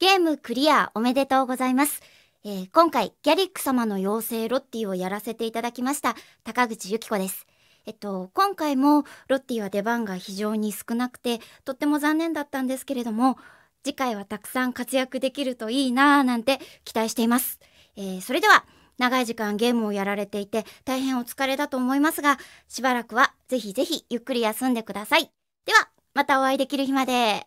ゲームクリアおめでとうございます。えー、今回、ギャリック様の妖精ロッティをやらせていただきました、高口由紀子です。えっと、今回もロッティは出番が非常に少なくて、とっても残念だったんですけれども、次回はたくさん活躍できるといいなぁなんて期待しています。えー、それでは、長い時間ゲームをやられていて大変お疲れだと思いますが、しばらくはぜひぜひゆっくり休んでください。では、またお会いできる日まで。